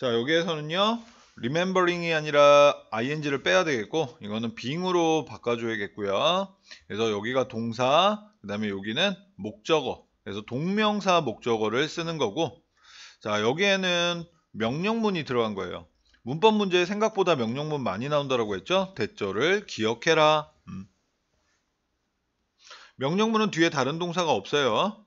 자 여기에서는요 remembering이 아니라 ing를 빼야 되겠고 이거는 being으로 바꿔줘야겠고요 그래서 여기가 동사 그 다음에 여기는 목적어 그래서 동명사 목적어를 쓰는 거고 자 여기에는 명령문이 들어간 거예요 문법 문제에 생각보다 명령문 많이 나온다라고 했죠 대절을 기억해라 음. 명령문은 뒤에 다른 동사가 없어요